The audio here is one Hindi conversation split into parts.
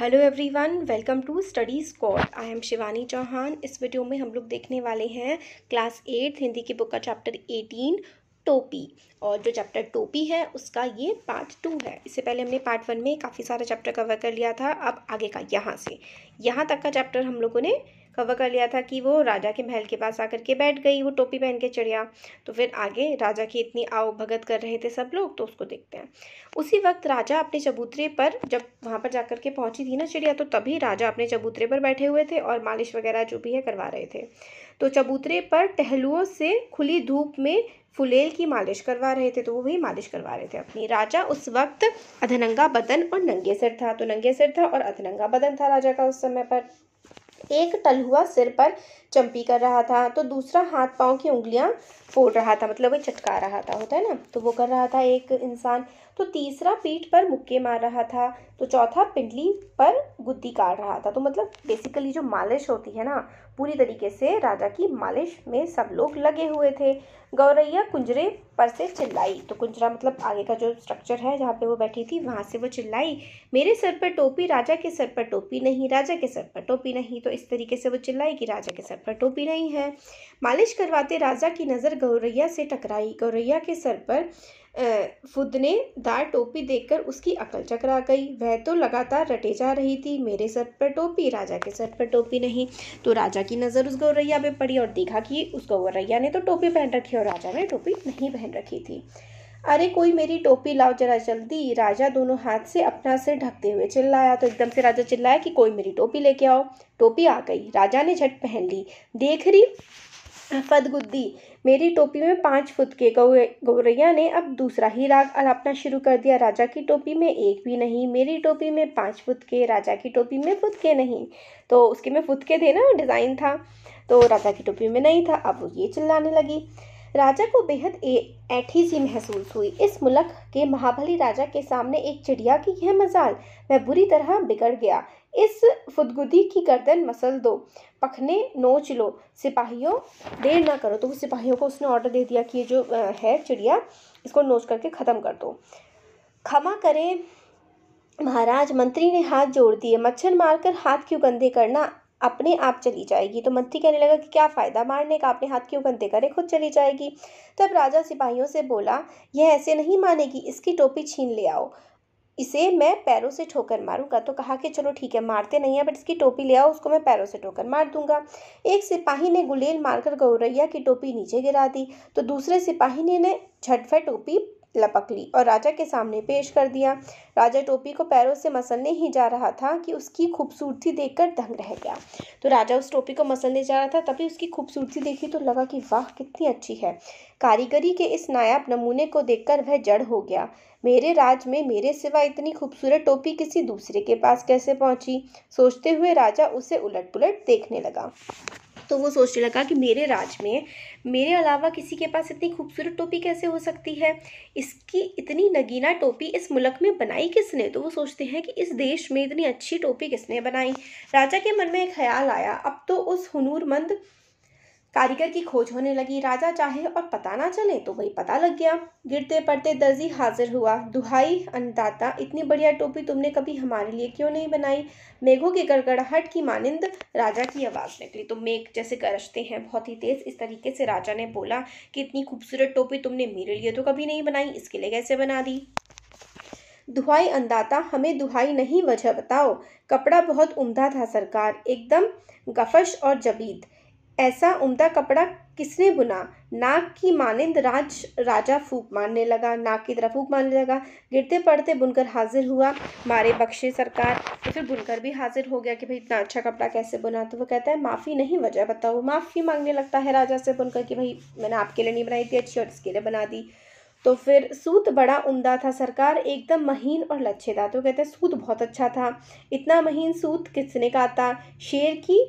hello everyone welcome to study Scot I am Shivani Chauhan इस वीडियो में हम लोग देखने वाले हैं क्लास एट हिंदी की बुक का चैप्टर एटीन टोपी और जो चैप्टर टोपी है उसका ये पार्ट टू है इससे पहले हमने पार्ट वन में काफ़ी सारा चैप्टर कवर कर लिया था अब आगे का यहाँ से यहाँ तक का चैप्टर हम लोगों ने कवर कर लिया था कि वो राजा के महल के पास आकर के बैठ गई वो टोपी पहन के चढ़िया तो फिर आगे राजा की इतनी आओ भगत कर रहे थे सब लोग तो उसको देखते हैं उसी वक्त राजा अपने चबूतरे पर जब वहाँ पर जाकर के पहुँची थी ना चिड़िया तो तभी राजा अपने चबूतरे पर बैठे हुए थे और मालिश वगैरह जो भी है करवा रहे थे तो चबूतरे पर टहलुओं से खुली धूप में फुलेल की मालिश करवा रहे थे तो वो भी मालिश करवा रहे थे अपनी राजा उस वक्त अधनंगा बदन और नंगे सिर था तो नंगे सिर था और अधनंगा बदन था राजा का उस समय पर एक टलहुआ सिर पर चंपी कर रहा था तो दूसरा हाथ पाँव की उंगलियां फोड़ रहा था मतलब वही चटका रहा था होता है ना तो वो कर रहा था एक इंसान तो तीसरा पीठ पर मुक्के मार रहा था तो चौथा पिंडली पर गुद्दी काट रहा था तो मतलब बेसिकली जो मालिश होती है ना पूरी तरीके से राजा की मालिश में सब लोग लगे हुए थे गौरैया कुंजरे पर से चिल्लाई तो कुंजरा मतलब आगे का जो स्ट्रक्चर है जहाँ पे वो बैठी थी वहाँ से वो चिल्लाई मेरे सर पर टोपी राजा के सर पर टोपी नहीं राजा के सर पर टोपी नहीं तो इस तरीके से वो चिल्लाई कि राजा के सर पर टोपी नहीं है मालिश करवाते राजा की नज़र गौरैया से टकराई गौरैया के सर पर दार टोपी देखकर उसकी अकल चकरा गई वह वह तो लगातार रटे जा रही थी मेरे सर पर टोपी राजा के सर पर टोपी नहीं तो राजा की नज़र उस गौरैया पे पड़ी और देखा कि उस गौरैया ने तो टोपी पहन रखी और राजा ने टोपी नहीं पहन रखी थी अरे कोई मेरी टोपी लाओ जरा जल्दी राजा दोनों हाथ से अपना सिर ढकते हुए चिल्लाया तो एकदम से राजा चिल्लाया कि कोई मेरी टोपी लेके आओ टोपी आ गई राजा ने झट पहन ली देख रही फदगुद्दी मेरी टोपी में पाँच फुट के गौरैया ने अब दूसरा ही राग अलापना शुरू कर दिया राजा की टोपी में एक भी नहीं मेरी टोपी में पाँच फुट के राजा की टोपी में फुत के नहीं तो उसके में फुत के थे ना डिज़ाइन था तो राजा की टोपी में नहीं था अब वो ये चिल्लाने लगी राजा को बेहद ऐठी सी महसूस हुई इस मुल्क के महाबली राजा के सामने एक चिड़िया की यह मजाल वह बुरी तरह बिगड़ गया इस फुदगुदी की गर्दन मसल दो पखने नोच लो सिपाहियों देर ना करो तो उस सिपाहियों को उसने ऑर्डर दे दिया कि ये जो है चिड़िया इसको नोच करके ख़त्म कर दो क्षमा करें महाराज मंत्री ने हाथ जोड़ दिए मच्छर मारकर हाथ क्यों गंदे करना अपने आप चली जाएगी तो मंत्री कहने लगा कि क्या फ़ायदा मारने का अपने हाथ क्यों गंदे करे खुद चली जाएगी तब तो राजा सिपाहियों से बोला यह ऐसे नहीं मानेगी इसकी टोपी छीन ले आओ इसे मैं पैरों से ठोकर मारूंगा तो कहा कि चलो ठीक है मारते नहीं है बट इसकी टोपी ले आओ उसको मैं पैरों से ठोकर मार दूंगा एक सिपाही ने गुलेल मारकर गौरैया की टोपी नीचे गिरा दी तो दूसरे सिपाही ने झटफट टोपी लपक ली और राजा के सामने पेश कर दिया राजा टोपी को पैरों से मसलने ही जा रहा था कि उसकी खूबसूरती देखकर दंग रह गया तो राजा उस टोपी को मसलने जा रहा था तभी उसकी खूबसूरती देखी तो लगा कि वाह कितनी अच्छी है कारीगरी के इस नायाब नमूने को देखकर वह जड़ हो गया मेरे राज में मेरे सिवा इतनी खूबसूरत टोपी किसी दूसरे के पास कैसे पहुंची सोचते हुए राजा उसे उलट पुलट देखने लगा तो वो सोचने लगा कि मेरे राज में मेरे अलावा किसी के पास इतनी खूबसूरत टोपी कैसे हो सकती है इसकी इतनी नगीना टोपी इस मुल्क में बनाई किसने तो वो सोचते हैं कि इस देश में इतनी अच्छी टोपी किसने बनाई राजा के मन में एक ख्याल आया अब तो उस हनूरमंद कारीगर की खोज होने लगी राजा चाहे और पता ना चले तो वही पता लग गया गिरते पड़ते दर्जी हाजिर हुआ दुहाई अन्नदाता इतनी बढ़िया टोपी तुमने कभी हमारे लिए क्यों नहीं बनाई मेघों के गड़गड़ाहट की मानिंद राजा की आवाज़ निकली तो मेघ जैसे गरजते हैं बहुत ही तेज़ इस तरीके से राजा ने बोला कि इतनी खूबसूरत टोपी तुमने मेरे लिए तो कभी नहीं बनाई इसके लिए कैसे बना दी दुहाई अंदाता हमें दुहाई नहीं वजह बताओ कपड़ा बहुत उम्दा था सरकार एकदम गफश और जबीद ऐसा उम्दा कपड़ा किसने बुना नाक की मानिंद राज राजा फूक मारने लगा नाक की तरह फूक मारने लगा गिरते पड़ते बुनकर हाजिर हुआ मारे बख्शे सरकार तो फिर बुनकर भी हाजिर हो गया कि भाई इतना अच्छा कपड़ा कैसे बुना तो वो कहता है माफ़ी नहीं वजह बताओ माफ़ी मांगने लगता है राजा से बुनकर कि भाई मैंने आपके लिए नहीं बनाई थी अच्छी और इसके लिए बना दी तो फिर सूत बड़ा उमदा था सरकार एकदम महीन और लच्छेदार तो कहते हैं सूत बहुत अच्छा था इतना महीन सूत किसने का था शेर की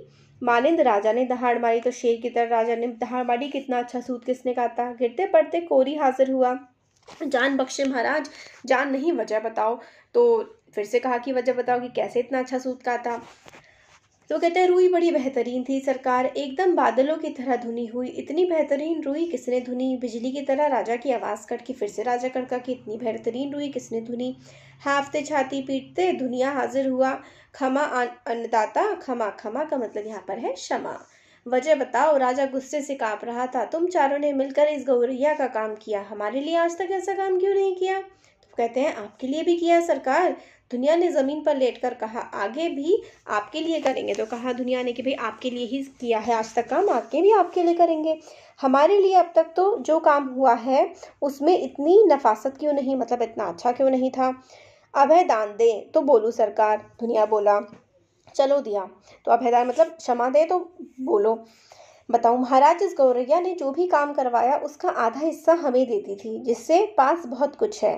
मानिंद राजा ने दहाड़ मारी तो शेर की तरह राजा ने दहाड़ मारी कितना अच्छा सूद किसने था गिरते पड़ते कोरी हाजिर हुआ जान बख्शे महाराज जान नहीं वजह बताओ तो फिर से कहा कि वजह बताओ कि कैसे इतना अच्छा सूद काता तो कहते हैं रुई बड़ी बेहतरीन थी सरकार एकदम बादलों की तरह धुनी हुई इतनी बेहतरीन रुई किसने धुनी बिजली की तरह राजा की आवाज़ की फिर से राजा कड़का की इतनी बेहतरीन रुई किसने धुनी हाफते छाती पीटते दुनिया हाजिर हुआ खमा अन्नदाता खमा खमा का मतलब यहाँ पर है क्षमा वजह बताओ राजा गुस्से से कांप रहा था तुम चारों ने मिलकर इस गौरैया का काम किया हमारे लिए आज तक ऐसा काम क्यों नहीं किया कहते हैं आपके लिए भी किया है सरकार दुनिया ने ज़मीन पर लेट कर कहा आगे भी आपके लिए करेंगे तो कहा दुनिया ने कि भाई आपके लिए ही किया है आज तक काम आगे भी आपके लिए करेंगे हमारे लिए अब तक तो जो काम हुआ है उसमें इतनी नफासत क्यों नहीं मतलब इतना अच्छा क्यों नहीं था अब है दान दें तो बोलूँ सरकार दुनिया बोला चलो दिया तो अभयदार मतलब क्षमा दे तो बोलो बताऊँ महाराज इस गौरैया ने जो भी काम करवाया उसका आधा हिस्सा हमें देती थी जिससे पास बहुत कुछ है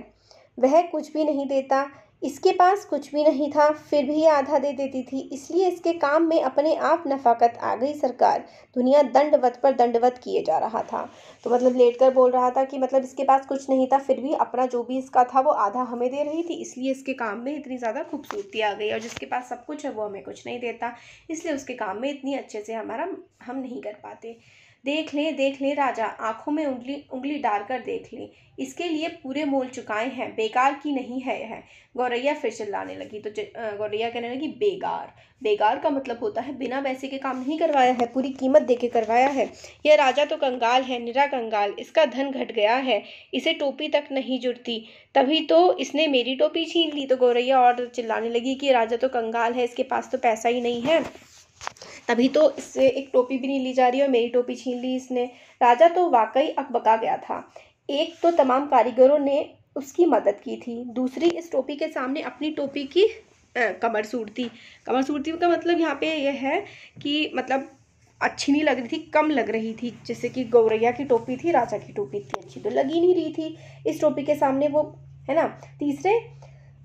वह कुछ भी नहीं देता इसके पास कुछ भी नहीं था फिर भी आधा दे देती थी इसलिए इसके काम में अपने आप नफाकत आ गई सरकार दुनिया दंडवत पर दंडवत किए जा रहा था तो मतलब लेट कर बोल रहा था कि मतलब इसके पास कुछ नहीं था फिर भी अपना जो भी इसका था वो आधा हमें दे रही थी इसलिए इसके काम में इतनी ज़्यादा खूबसूरती आ गई और जिसके पास सब कुछ है वो हमें कुछ नहीं देता इसलिए उसके काम में इतनी अच्छे से हमारा हम नहीं कर पाते देख लें देख लें राजा आंखों में उंगली उंगली डालकर देख लें इसके लिए पूरे मोल चुकाए हैं बेकार की नहीं है यह गौरैया फिर चिल्लाने लगी तो गौरैया कहने लगी बेकार बेकार का मतलब होता है बिना पैसे के काम नहीं करवाया है पूरी कीमत दे के करवाया है यह राजा तो कंगाल है निरा कंगाल इसका धन घट गया है इसे टोपी तक नहीं जुड़ती तभी तो इसने मेरी टोपी छीन ली तो गौरैया और चिल्लाने लगी कि राजा तो कंगाल है इसके पास तो पैसा ही नहीं है तभी तो इससे एक टोपी भी नहीं ली जा रही और मेरी टोपी छीन ली इसने राजा तो वाकई अकबका गया था एक तो तमाम कारीगरों ने उसकी मदद की थी दूसरी इस टोपी के सामने अपनी टोपी की आ, कमर सूरती कमर सूरती का मतलब यहाँ पे यह है कि मतलब अच्छी नहीं लग रही थी कम लग रही थी जैसे कि गौरैया की टोपी थी राजा की टोपी थी अच्छी तो लगी नहीं रही थी इस टोपी के सामने वो है ना तीसरे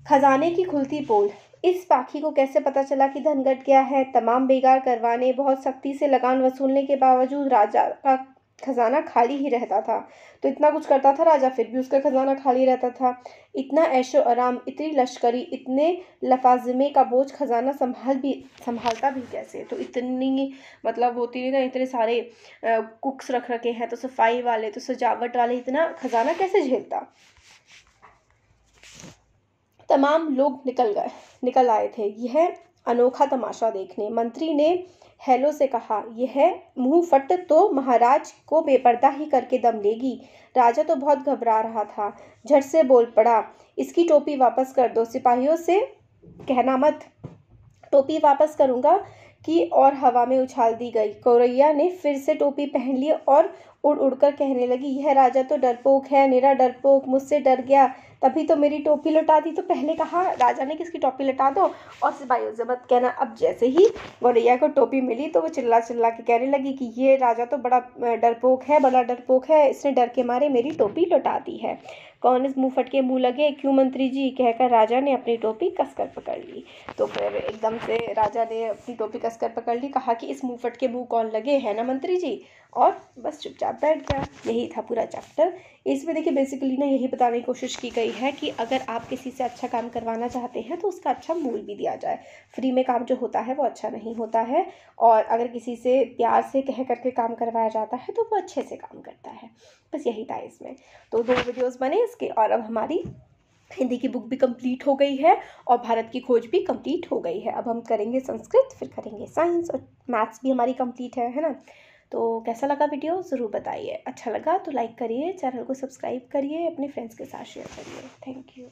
खजाने की खुलती पोल इस पाखी को कैसे पता चला कि धन घट गया है तमाम बेगार करवाने बहुत सख्ती से लगान वसूलने के बावजूद राजा का खजाना खाली ही रहता था तो इतना कुछ करता था राजा फिर भी उसका खजाना खाली रहता था इतना ऐशो आराम इतनी लश्करी इतने लफाजमे का बोझ खजाना संभाल भी संभालता भी कैसे तो इतनी मतलब होती है ना इतने सारे कुक्स रख रखे हैं तो सफाई वाले तो सजावट वाले इतना खजाना कैसे झेलता तमाम लोग निकल गए निकल आए थे यह अनोखा तमाशा देखने मंत्री ने हेलो से कहा यह मुंह फट तो महाराज को बेपर्दा ही करके दम लेगी राजा तो बहुत घबरा रहा था झट से बोल पड़ा इसकी टोपी वापस कर दो सिपाहियों से कहना मत टोपी वापस करूँगा कि और हवा में उछाल दी गई कौरैया ने फिर से टोपी पहन ली और उड़ उड़कर कहने लगी यह राजा तो डरपोक है निरा डरपोक मुझसे डर गया तभी तो मेरी टोपी लौटा दी तो पहले कहा राजा ने किसकी टोपी लौटा दो और सिपाहियों से मत कहना अब जैसे ही गौरैया को टोपी मिली तो वो चिल्ला चिल्ला के कहने लगी कि ये राजा तो बड़ा डरपोक है बड़ा डरपोक है इसने डर के मारे मेरी टोपी लौटा दी है कौन इस मुँह फटके मुँह लगे क्यों मंत्री जी कहकर राजा ने अपनी टोपी कसकर पकड़ ली तो फिर एकदम से राजा ने अपनी टोपी कसकर पकड़ ली कहा कि इस मुँह फटके मुँह कौन लगे है ना मंत्री जी और बस चुपचाप बैठ गया यही था पूरा चैप्टर इसमें देखिए बेसिकली ना यही बताने की कोशिश की गई है कि अगर आप किसी से अच्छा काम करवाना चाहते हैं तो उसका अच्छा मूल भी दिया जाए फ्री में काम जो होता है वो अच्छा नहीं होता है और अगर किसी से प्यार से कह करके काम करवाया जाता है तो वो अच्छे से काम करता है बस यही था इसमें तो दो वीडियोज़ बने इसके और अब हमारी हिंदी की बुक भी कंप्लीट हो गई है और भारत की खोज भी कंप्लीट हो गई है अब हम करेंगे संस्कृत फिर करेंगे साइंस और मैथ्स भी हमारी कंप्लीट है है ना तो कैसा लगा वीडियो ज़रूर बताइए अच्छा लगा तो लाइक करिए चैनल को सब्सक्राइब करिए अपने फ्रेंड्स के साथ शेयर करिए थैंक यू